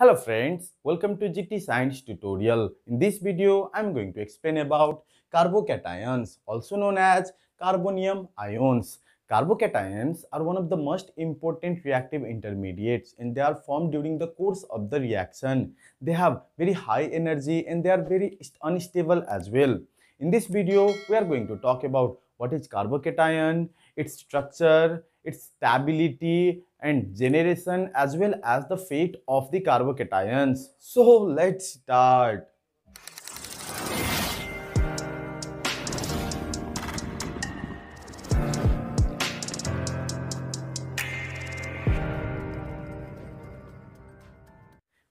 Hello friends, welcome to GT Science tutorial. In this video, I'm going to explain about carbocations, also known as carbonium ions. Carbocations are one of the most important reactive intermediates and they are formed during the course of the reaction. They have very high energy and they are very unstable as well. In this video, we are going to talk about what is carbocation, its structure, its stability and generation as well as the fate of the carbocations. So let's start.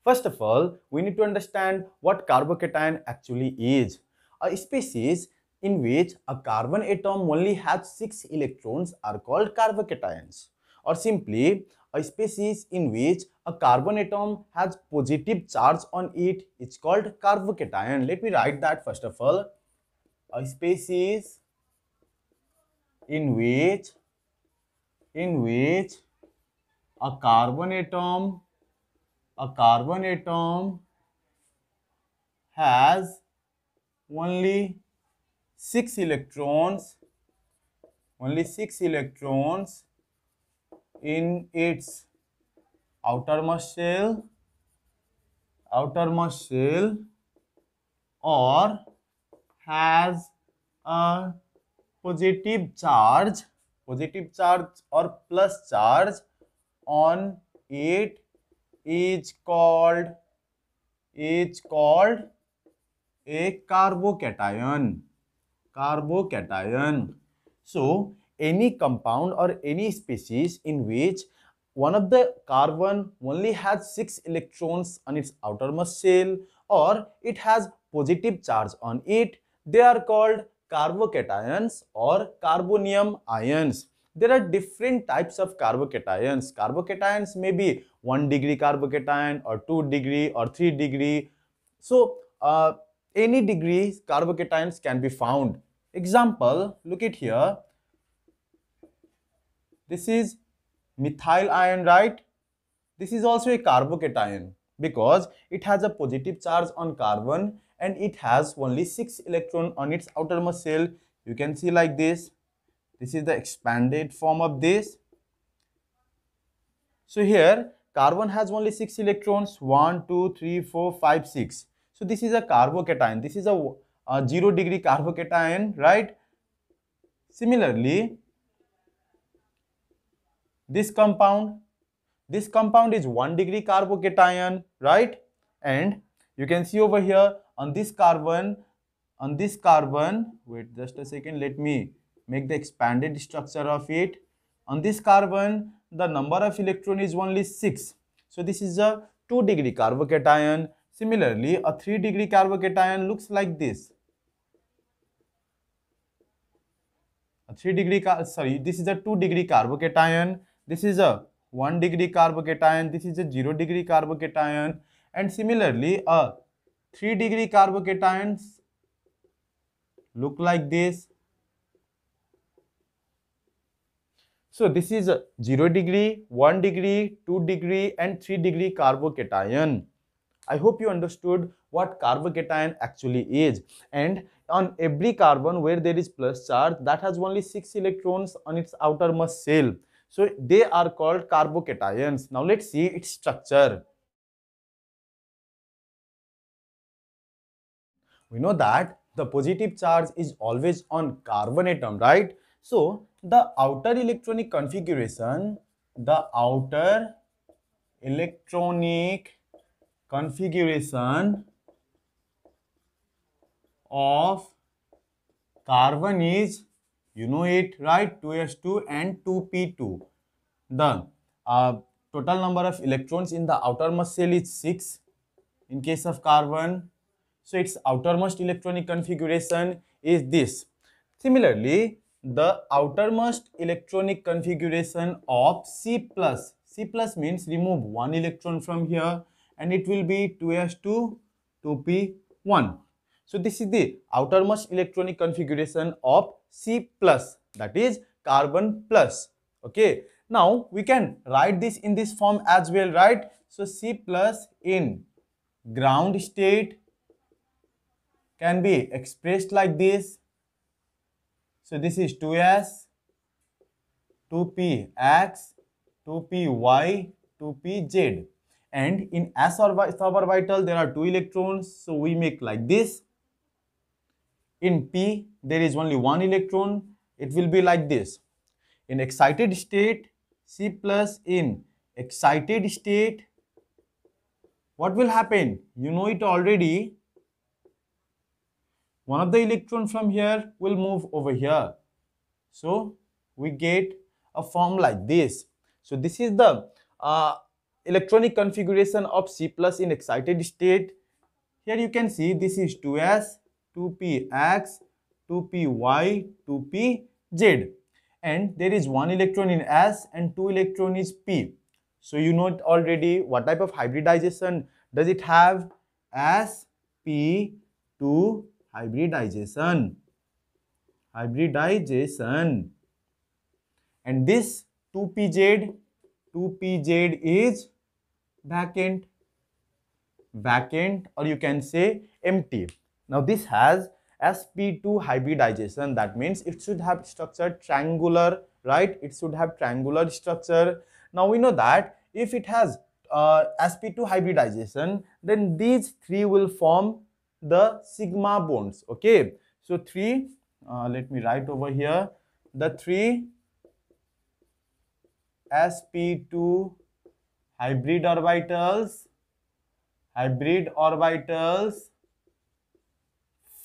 First of all, we need to understand what carbocation actually is. A species in which a carbon atom only has 6 electrons are called carbocations or simply a species in which a carbon atom has positive charge on it is called carbocation. Let me write that first of all. A species in which in which a carbon atom a carbon atom has only six electrons only six electrons in its outermost shell outermost shell or has a positive charge positive charge or plus charge on it is called is called a carbocation carbocation. So, any compound or any species in which one of the carbon only has 6 electrons on its outermost shell or it has positive charge on it, they are called carbocations or carbonium ions. There are different types of carbocations. Carbocations may be 1 degree carbocation or 2 degree or 3 degree. So, uh, any degree carbocations can be found Example, look at here. This is methyl ion, right? This is also a carbocation because it has a positive charge on carbon and it has only 6 electron on its outermost shell. You can see like this. This is the expanded form of this. So here, carbon has only 6 electrons, 1, 2, 3, 4, 5, 6. So this is a carbocation. This is a uh, 0 degree carbocation, right? Similarly, this compound, this compound is 1 degree carbocation, right? And you can see over here on this carbon, on this carbon, wait just a second, let me make the expanded structure of it. On this carbon, the number of electron is only 6. So this is a 2 degree carbocation. Similarly, a 3 degree carbocation looks like this. 3 degree sorry this is a 2 degree carbocation this is a 1 degree carbocation this is a 0 degree carbocation and similarly a 3 degree carbocations look like this so this is a 0 degree 1 degree 2 degree and 3 degree carbocation i hope you understood what carbocation actually is and on every carbon where there is plus charge that has only 6 electrons on its outermost shell. So they are called carbocations. Now let's see its structure. We know that the positive charge is always on carbon atom, right? So the outer electronic configuration, the outer electronic configuration of carbon is you know it right 2s2 and 2p2 the uh, total number of electrons in the outermost shell is 6 in case of carbon so its outermost electronic configuration is this similarly the outermost electronic configuration of c plus c plus means remove one electron from here and it will be 2s2 2p1 so this is the outermost electronic configuration of C plus that is carbon plus. Okay. Now we can write this in this form as well, right? So C plus in ground state can be expressed like this. So this is 2s, 2px, 2py, 2pz. And in s orbital, there are two electrons. So we make like this in p there is only one electron it will be like this in excited state c plus in excited state what will happen you know it already one of the electron from here will move over here so we get a form like this so this is the uh, electronic configuration of c plus in excited state here you can see this is 2s 2px, 2py, 2pz. And there is one electron in s and two electron is p. So you know already what type of hybridization does it have? S, P, 2 hybridization. Hybridization. And this 2PZ, 2PZ is vacant. Vacant or you can say empty. Now this has sp2 hybridization that means it should have structure triangular right it should have triangular structure now we know that if it has uh, sp2 hybridization then these three will form the sigma bonds okay so three uh, let me write over here the three sp2 hybrid orbitals hybrid orbitals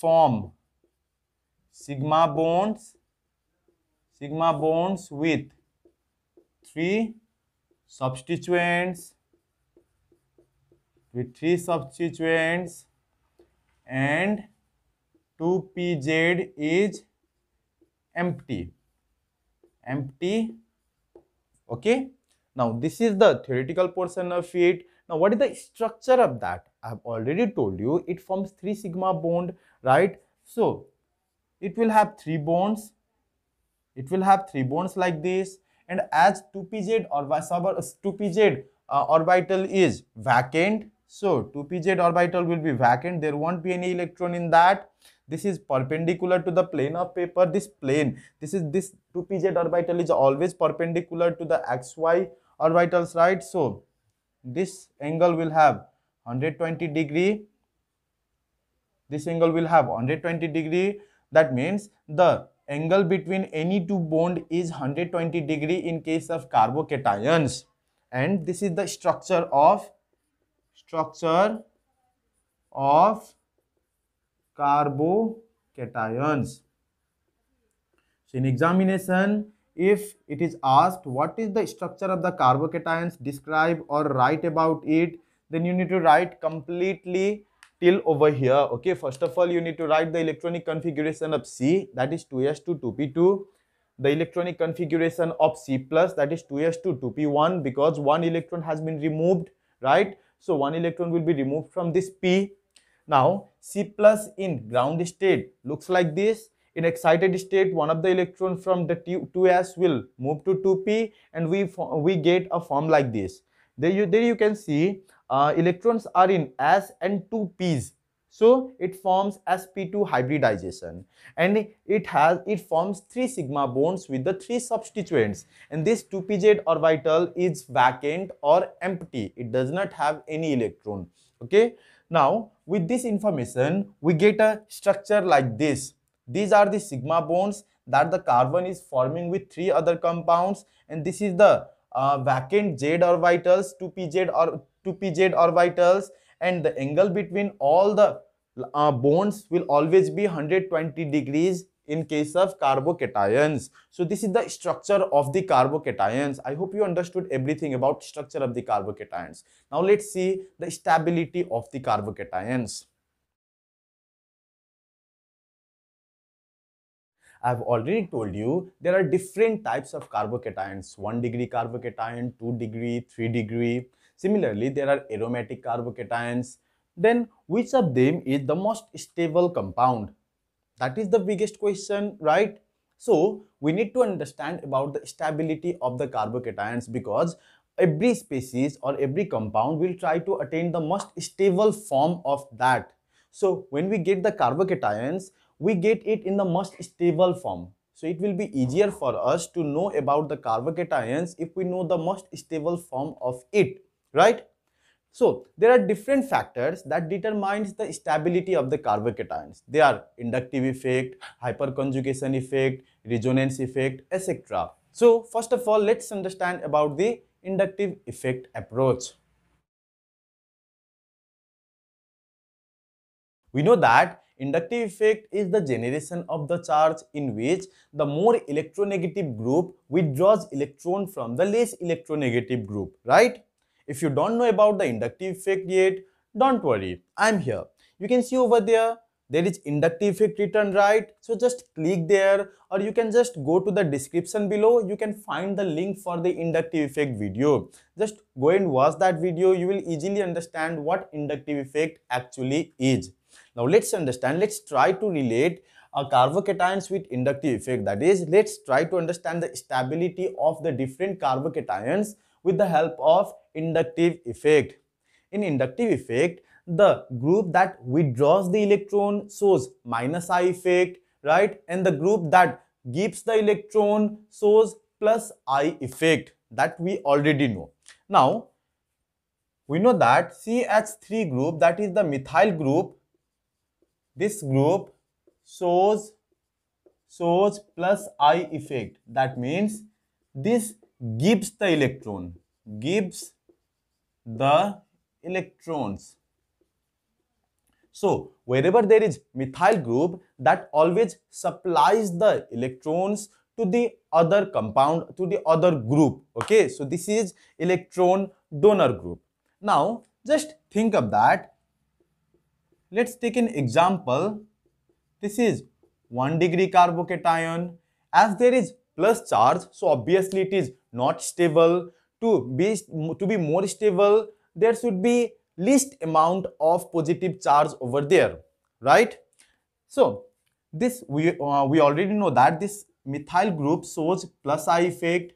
form sigma bonds sigma bonds with three substituents with three substituents and 2pz is empty empty okay now this is the theoretical portion of it now what is the structure of that i have already told you it forms three sigma bond right? So it will have three bonds. It will have three bonds like this. And as 2pz or 2pz uh, uh, orbital is vacant, so 2pz orbital will be vacant. There won't be any electron in that. This is perpendicular to the plane of paper. This plane, this is this 2pz orbital is always perpendicular to the xy orbitals, right? So this angle will have 120 degree this angle will have 120 degree that means the angle between any two bond is 120 degree in case of carbocations and this is the structure of structure of carbocations so in examination if it is asked what is the structure of the carbocations describe or write about it then you need to write completely till over here okay first of all you need to write the electronic configuration of c that is 2s2 2p2 the electronic configuration of c plus that is 2s2 2p1 because one electron has been removed right so one electron will be removed from this p now c plus in ground state looks like this in excited state one of the electrons from the 2s will move to 2p and we we get a form like this there you there you can see uh, electrons are in s and two p's so it forms sp2 hybridization and it has it forms three sigma bonds with the three substituents and this 2pz orbital is vacant or empty it does not have any electron okay now with this information we get a structure like this these are the sigma bonds that the carbon is forming with three other compounds and this is the uh, vacant z orbitals 2pz or to pz orbitals and the angle between all the uh, bonds will always be 120 degrees in case of carbocations. So this is the structure of the carbocations. I hope you understood everything about structure of the carbocations. Now let's see the stability of the carbocations. I've already told you there are different types of carbocations 1 degree carbocation, 2 degree, 3 degree Similarly, there are aromatic carbocations. Then which of them is the most stable compound? That is the biggest question, right? So we need to understand about the stability of the carbocations because every species or every compound will try to attain the most stable form of that. So when we get the carbocations, we get it in the most stable form. So it will be easier for us to know about the carbocations if we know the most stable form of it right? So there are different factors that determines the stability of the carbocations. They are inductive effect, hyperconjugation effect, resonance effect, etc. So first of all, let's understand about the inductive effect approach. We know that inductive effect is the generation of the charge in which the more electronegative group withdraws electron from the less electronegative group, right? If you don't know about the inductive effect yet, don't worry, I'm here. You can see over there, there is inductive effect written right. So just click there or you can just go to the description below. You can find the link for the inductive effect video. Just go and watch that video. You will easily understand what inductive effect actually is. Now let's understand, let's try to relate uh, carbocations with inductive effect. That is, let's try to understand the stability of the different carbocations with the help of inductive effect. In inductive effect, the group that withdraws the electron shows minus I effect, right? And the group that gives the electron shows plus I effect that we already know. Now, we know that CH3 group that is the methyl group, this group shows shows plus I effect. That means this gives the electron, gives the electrons. So wherever there is methyl group that always supplies the electrons to the other compound to the other group okay so this is electron donor group now just think of that let's take an example this is 1 degree carbocation as there is plus charge so obviously it is not stable to be, to be more stable, there should be least amount of positive charge over there, right? So this we, uh, we already know that this methyl group shows plus I effect,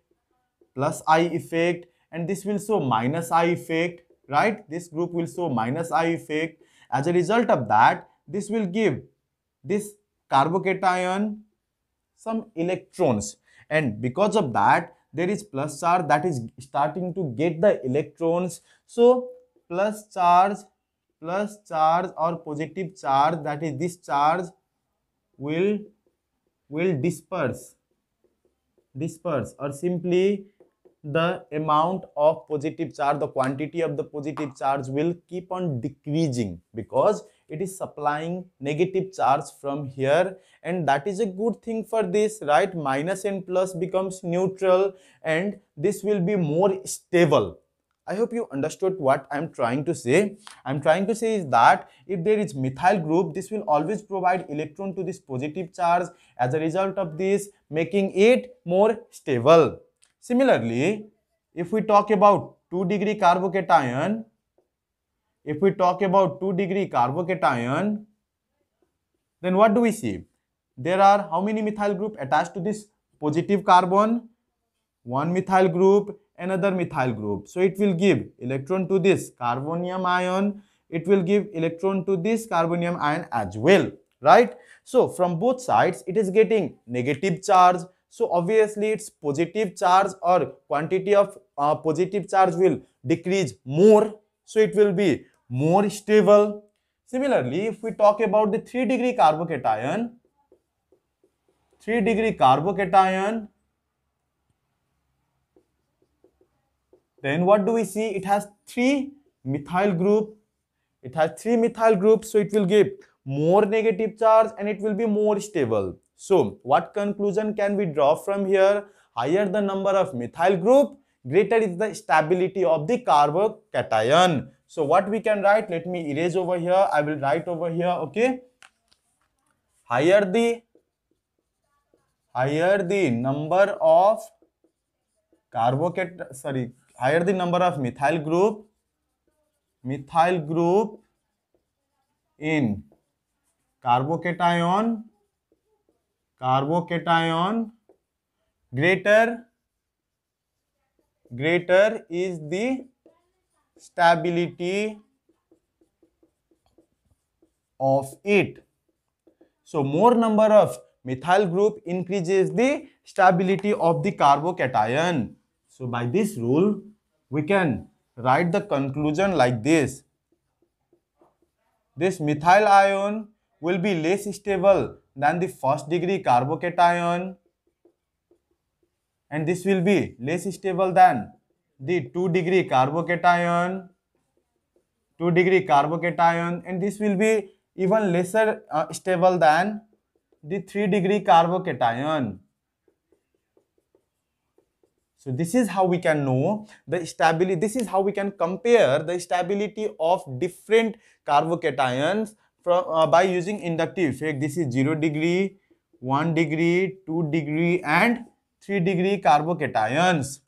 plus I effect, and this will show minus I effect, right? This group will show minus I effect. As a result of that, this will give this carbocation some electrons and because of that there is plus charge that is starting to get the electrons so plus charge plus charge or positive charge that is this charge will will disperse disperse or simply the amount of positive charge the quantity of the positive charge will keep on decreasing because it is supplying negative charge from here and that is a good thing for this right minus and plus becomes neutral and this will be more stable I hope you understood what I'm trying to say. I'm trying to say is that if there is methyl group, this will always provide electron to this positive charge as a result of this, making it more stable. Similarly, if we talk about 2 degree carbocation, if we talk about 2 degree carbocation, then what do we see? There are how many methyl group attached to this positive carbon? One methyl group, another methyl group. So it will give electron to this carbonium ion. It will give electron to this carbonium ion as well, right? So from both sides, it is getting negative charge. So obviously its positive charge or quantity of uh, positive charge will decrease more so it will be more stable. Similarly, if we talk about the 3 degree carbocation, 3 degree carbocation, then what do we see? It has 3 methyl group. It has 3 methyl groups, so it will give more negative charge and it will be more stable. So, what conclusion can we draw from here? Higher the number of methyl group, greater is the stability of the carbocation. So what we can write, let me erase over here. I will write over here, okay. Higher the, higher the number of carbocat sorry, higher the number of methyl group, methyl group in carbocation, carbocation greater greater is the stability of it. So more number of methyl group increases the stability of the carbocation. So by this rule, we can write the conclusion like this. This methyl ion will be less stable than the first degree carbocation and this will be less stable than the 2 degree carbocation 2 degree carbocation and this will be even lesser uh, stable than the 3 degree carbocation so this is how we can know the stability this is how we can compare the stability of different carbocations from uh, by using inductive effect this is 0 degree 1 degree 2 degree and 3 degree carbocations.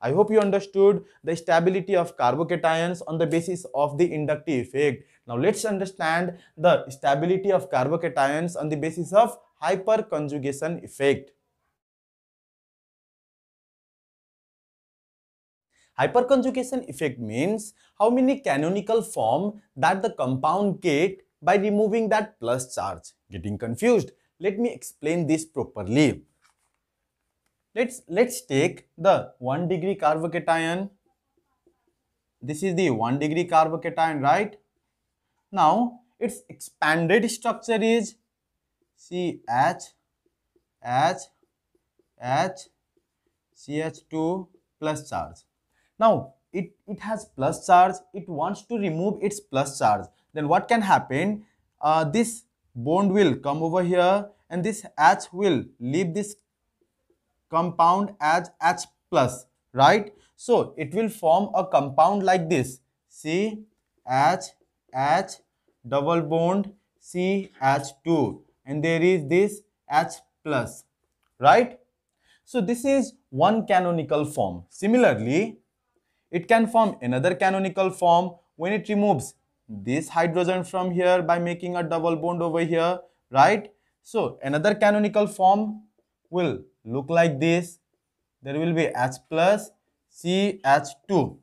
I hope you understood the stability of carbocations on the basis of the inductive effect. Now let's understand the stability of carbocations on the basis of hyperconjugation effect. Hyperconjugation effect means how many canonical form that the compound get by removing that plus charge. Getting confused? Let me explain this properly. Let's, let's take the 1 degree carbocation. This is the 1 degree carbocation, right? Now, its expanded structure is CH, H, H, CH2 plus charge. Now, it, it has plus charge, it wants to remove its plus charge. Then what can happen? Uh, this bond will come over here and this H will leave this compound as H plus, right? So it will form a compound like this. C H H double bond C H2 and there is this H plus, right? So this is one canonical form. Similarly, it can form another canonical form when it removes this hydrogen from here by making a double bond over here, right? So another canonical form will look like this. There will be H plus CH2.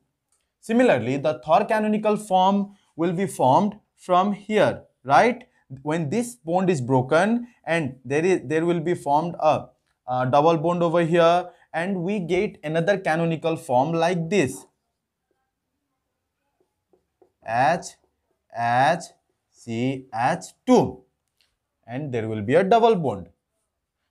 Similarly, the third canonical form will be formed from here, right? When this bond is broken and there is there will be formed a, a double bond over here and we get another canonical form like this. H H CH2 and there will be a double bond.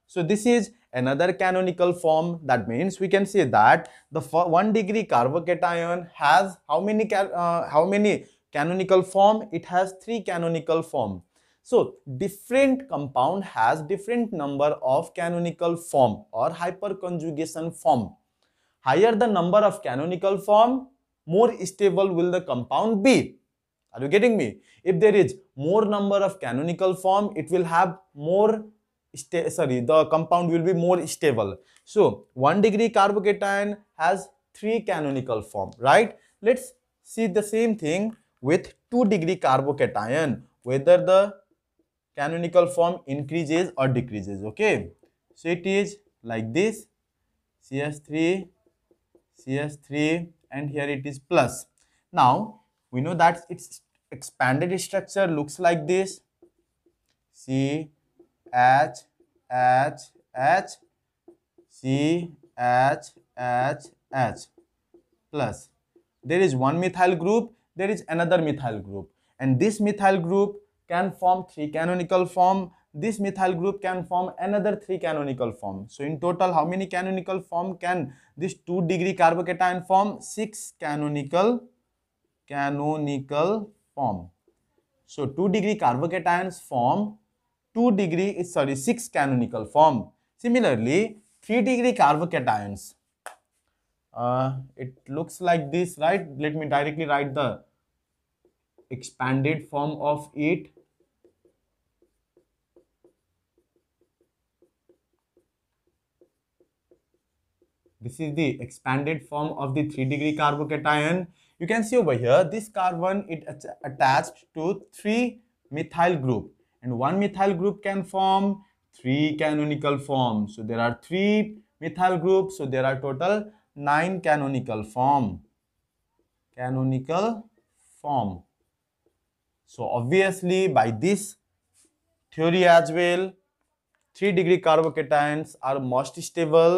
So this is another canonical form. That means we can say that the one degree carbocation has how many uh, how many canonical form? It has three canonical form. So different compound has different number of canonical form or hyperconjugation form. Higher the number of canonical form, more stable will the compound be. Are you getting me? If there is more number of canonical form, it will have more sorry the compound will be more stable so one degree carbocation has three canonical form right let's see the same thing with two degree carbocation whether the canonical form increases or decreases okay so it is like this cs3 cs3 and here it is plus now we know that its expanded structure looks like this C at, at, at, at, at, C, at, plus there is one methyl group there is another methyl group and this methyl group can form three canonical form this methyl group can form another three canonical form so in total how many canonical form can this two degree carbocation form six canonical canonical form so two degree carbocations form 2 degree, eh, sorry, 6 canonical form. Similarly, 3 degree carbocations. Uh, it looks like this, right? Let me directly write the expanded form of it. This is the expanded form of the 3 degree carbocation. You can see over here, this carbon, it attached to 3 methyl group and one methyl group can form three canonical forms so there are three methyl groups so there are total nine canonical form canonical form so obviously by this theory as well 3 degree carbocations are most stable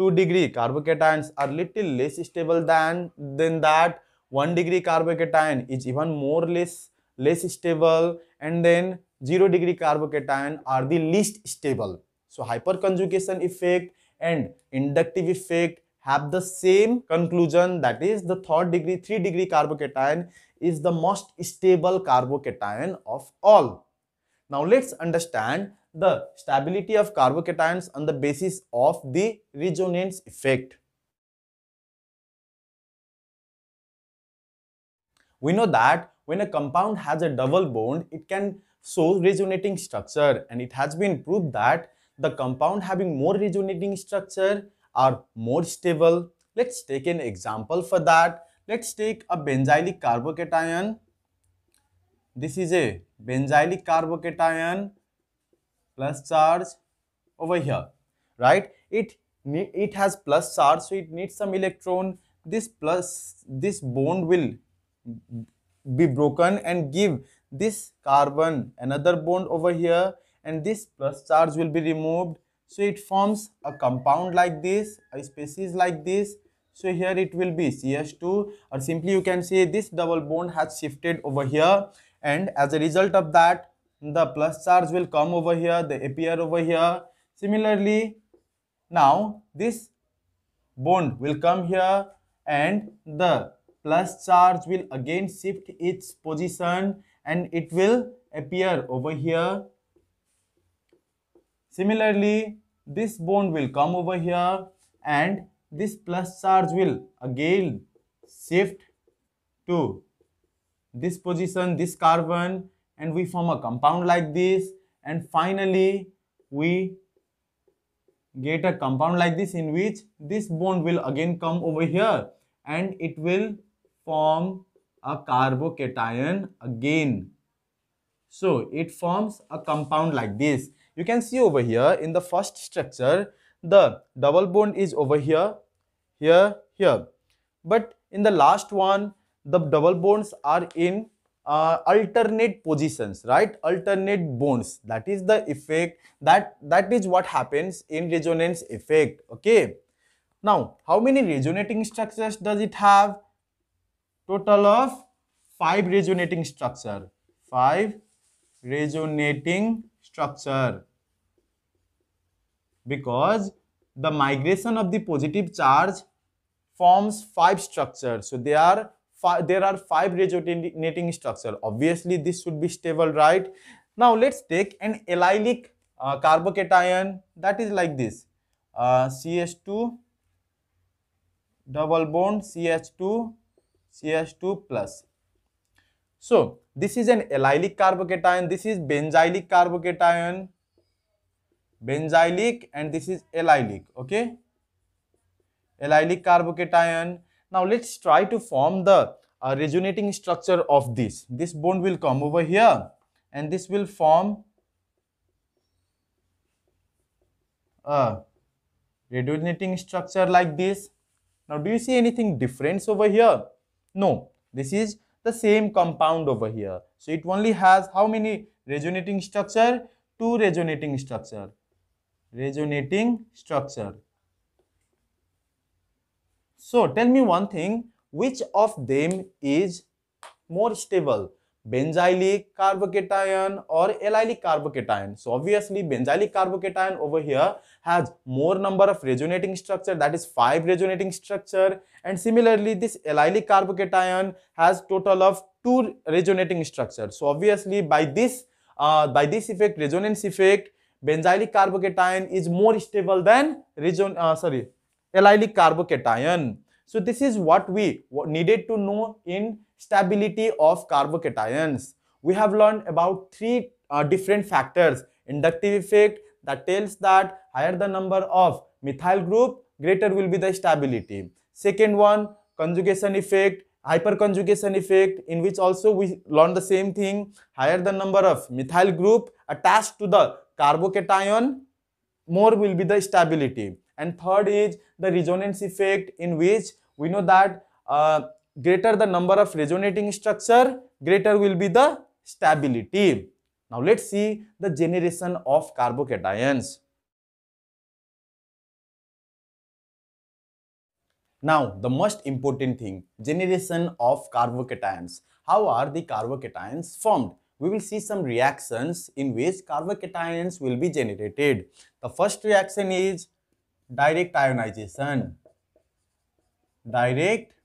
2 degree carbocations are little less stable than than that 1 degree carbocation is even more less less stable and then zero degree carbocation are the least stable. So hyperconjugation effect and inductive effect have the same conclusion that is the third degree 3 degree carbocation is the most stable carbocation of all. Now let's understand the stability of carbocations on the basis of the resonance effect. We know that when a compound has a double bond, it can so resonating structure and it has been proved that the compound having more resonating structure are more stable. Let's take an example for that. Let's take a benzylic carbocation. This is a benzylic carbocation plus charge over here, right? It, it has plus charge, so it needs some electron. This plus, this bond will be broken and give this carbon another bond over here and this plus charge will be removed so it forms a compound like this a species like this so here it will be ch2 or simply you can say this double bond has shifted over here and as a result of that the plus charge will come over here they appear over here similarly now this bond will come here and the plus charge will again shift its position and it will appear over here. Similarly, this bond will come over here and this plus charge will again shift to this position, this carbon and we form a compound like this and finally we get a compound like this in which this bond will again come over here and it will form a carbocation again. So it forms a compound like this. You can see over here in the first structure, the double bond is over here, here, here. But in the last one, the double bonds are in uh, alternate positions, right? Alternate bonds. That is the effect. That That is what happens in resonance effect, okay? Now, how many resonating structures does it have? total of five resonating structure five resonating structure because the migration of the positive charge forms five structures so there are five, there are five resonating structure obviously this should be stable right now let's take an allylic uh, carbocation that is like this uh, ch2 double bond ch2 CH2 plus. So this is an allylic carbocation, this is benzylic carbocation, benzylic and this is allylic, okay? Allylic carbocation. Now let's try to form the uh, resonating structure of this. This bond will come over here and this will form a uh, resonating structure like this. Now do you see anything different over here? No, this is the same compound over here. So it only has how many resonating structure? Two resonating structure. Resonating structure. So tell me one thing, which of them is more stable? benzylic carbocation or allylic carbocation. So obviously benzylic carbocation over here has more number of resonating structure that is 5 resonating structure and similarly this allylic carbocation has total of 2 resonating structure. So obviously by this uh, by this effect resonance effect benzylic carbocation is more stable than reson uh, sorry allylic carbocation. So this is what we needed to know in stability of carbocations. We have learned about three uh, different factors. Inductive effect that tells that higher the number of methyl group, greater will be the stability. Second one, conjugation effect, hyperconjugation effect in which also we learn the same thing. Higher the number of methyl group attached to the carbocation, more will be the stability. And third is the resonance effect in which we know that uh, greater the number of resonating structure, greater will be the stability. Now let's see the generation of carbocations. Now the most important thing, generation of carbocations. How are the carbocations formed? We will see some reactions in which carbocations will be generated. The first reaction is direct ionization. Direct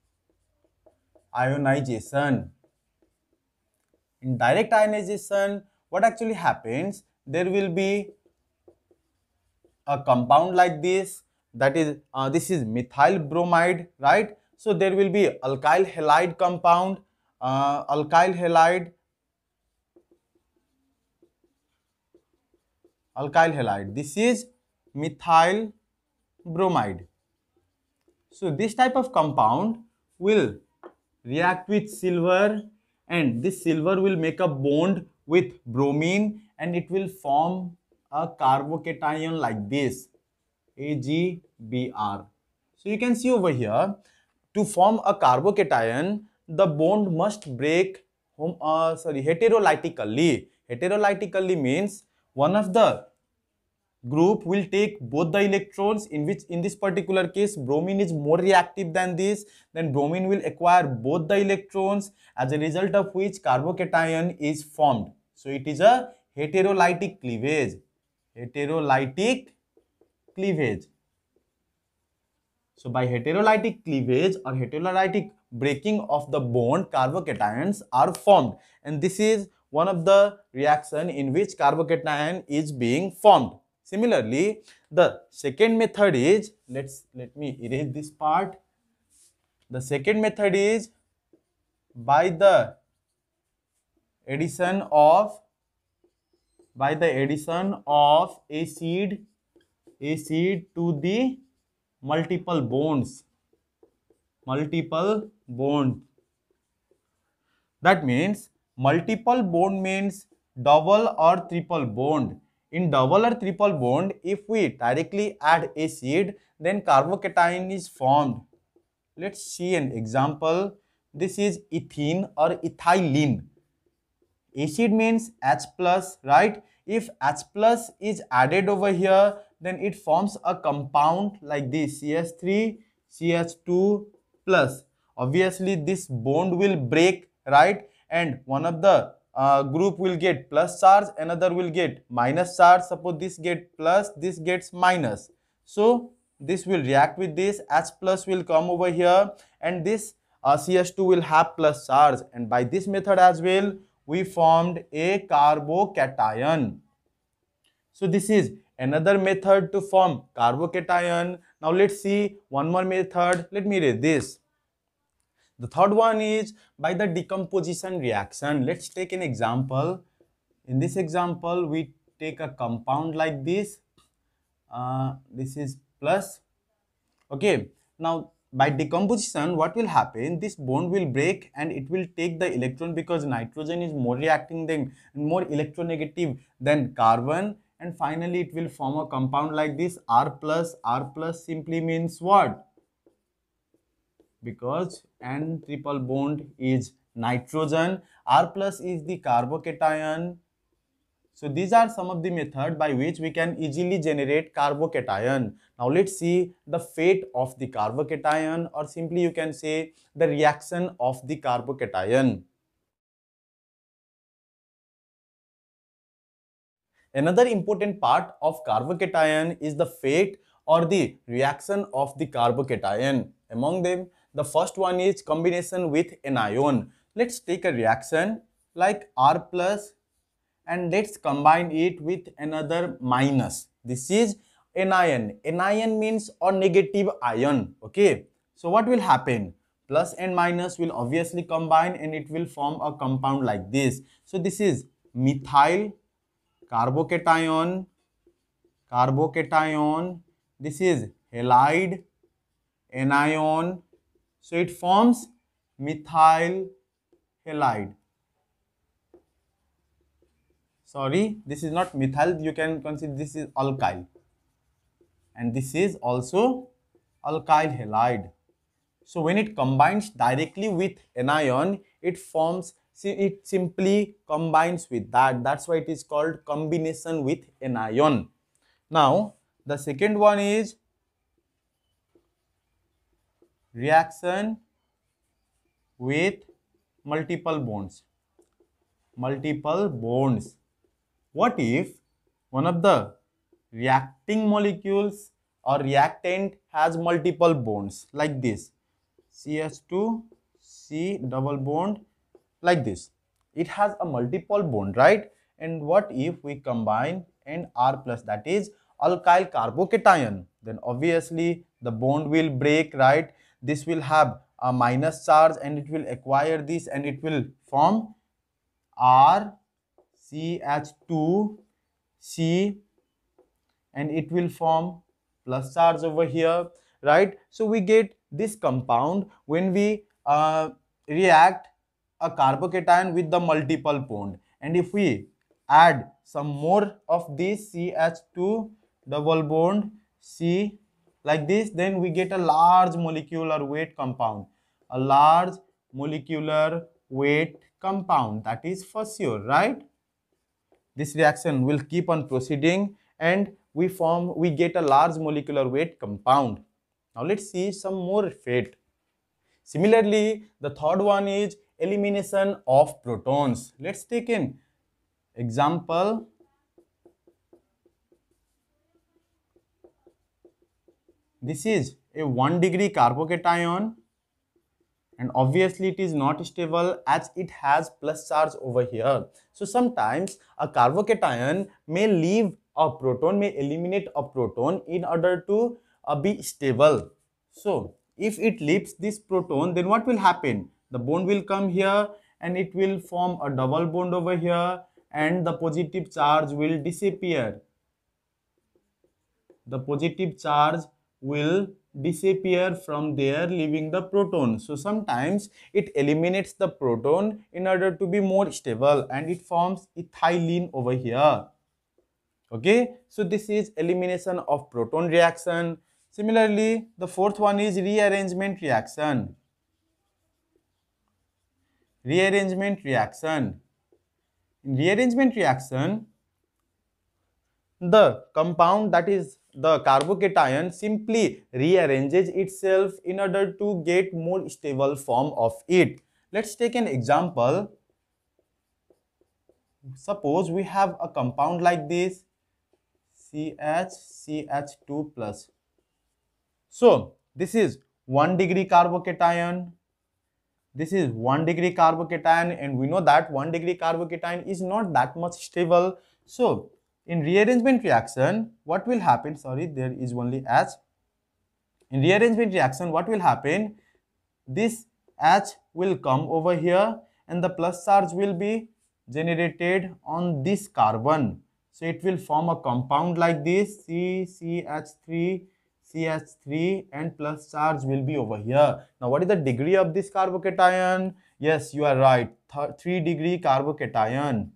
ionization. In direct ionization, what actually happens? There will be a compound like this that is uh, this is methyl bromide right so there will be alkyl halide compound uh, alkyl halide alkyl halide this is methyl bromide so this type of compound will react with silver and this silver will make a bond with bromine and it will form a carbocation like this AgBr. So you can see over here to form a carbocation the bond must break uh, sorry heterolytically. Heterolytically means one of the group will take both the electrons in which in this particular case bromine is more reactive than this then bromine will acquire both the electrons as a result of which carbocation is formed so it is a heterolytic cleavage heterolytic cleavage so by heterolytic cleavage or heterolytic breaking of the bond carbocations are formed and this is one of the reaction in which carbocation is being formed Similarly, the second method is, let's, let me erase this part. The second method is by the addition of, by the addition of a seed, a seed to the multiple bonds, multiple bond. That means multiple bond means double or triple bond in double or triple bond, if we directly add acid, then carbocation is formed. Let's see an example. This is ethene or ethylene. Acid means H plus, right? If H plus is added over here, then it forms a compound like this CH3, CH2 plus. Obviously, this bond will break, right? And one of the uh, group will get plus charge another will get minus charge suppose this get plus this gets minus so this will react with this H plus will come over here and this uh, CH2 will have plus charge and by this method as well we formed a carbocation. So this is another method to form carbocation. Now let's see one more method. Let me read this. The third one is by the decomposition reaction. Let's take an example. In this example, we take a compound like this. Uh, this is plus. Okay. Now, by decomposition, what will happen? This bond will break and it will take the electron because nitrogen is more reacting than more electronegative than carbon. And finally, it will form a compound like this. R plus R plus simply means what? because N triple bond is nitrogen, R plus is the carbocation. So these are some of the method by which we can easily generate carbocation. Now let's see the fate of the carbocation or simply you can say the reaction of the carbocation. Another important part of carbocation is the fate or the reaction of the carbocation. Among them, the first one is combination with anion. Let's take a reaction like R plus and let's combine it with another minus. This is anion. Anion means or negative ion. Okay. So what will happen? Plus and minus will obviously combine and it will form a compound like this. So this is methyl carbocation, carbocation. This is halide, anion, so it forms methyl halide. Sorry, this is not methyl, you can consider this is alkyl. And this is also alkyl halide. So when it combines directly with anion, it forms, it simply combines with that. That's why it is called combination with anion. Now, the second one is reaction with multiple bonds multiple bonds what if one of the reacting molecules or reactant has multiple bonds like this CH2 C double bond like this it has a multiple bond right and what if we combine and R plus that is alkyl carbocation then obviously the bond will break right this will have a minus charge and it will acquire this and it will form RCH2 C and it will form plus charge over here right so we get this compound when we uh, react a carbocation with the multiple bond and if we add some more of this CH2 double bond C like this then we get a large molecular weight compound a large molecular weight compound that is for sure right this reaction will keep on proceeding and we form we get a large molecular weight compound now let's see some more fate similarly the third one is elimination of protons let's take an example This is a 1 degree carbocation and obviously it is not stable as it has plus charge over here. So sometimes a carbocation may leave a proton, may eliminate a proton in order to uh, be stable. So if it leaves this proton, then what will happen? The bond will come here and it will form a double bond over here and the positive charge will disappear. The positive charge will disappear from there leaving the proton so sometimes it eliminates the proton in order to be more stable and it forms ethylene over here okay so this is elimination of proton reaction similarly the fourth one is rearrangement reaction rearrangement reaction in rearrangement reaction the compound that is the carbocation simply rearranges itself in order to get more stable form of it. Let's take an example. Suppose we have a compound like this CHCH2 plus. So this is 1 degree carbocation. This is 1 degree carbocation and we know that 1 degree carbocation is not that much stable. So in rearrangement reaction what will happen sorry there is only H in rearrangement reaction what will happen this H will come over here and the plus charge will be generated on this carbon so it will form a compound like this C CH3 CH3 and plus charge will be over here. Now what is the degree of this carbocation? Yes, you are right. Th 3 degree carbocation.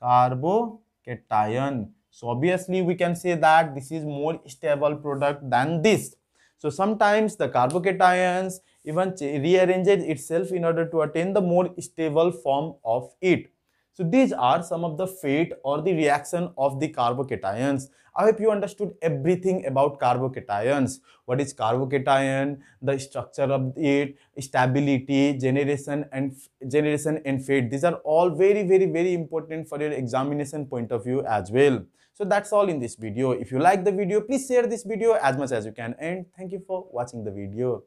Carbo cation. So obviously we can say that this is more stable product than this. So sometimes the carbocations even rearranges itself in order to attain the more stable form of it. So these are some of the fate or the reaction of the carbocations. I hope you understood everything about carbocations. What is carbocation, the structure of it, stability, generation and generation and fate. These are all very, very, very important for your examination point of view as well. So that's all in this video. If you like the video, please share this video as much as you can. And thank you for watching the video.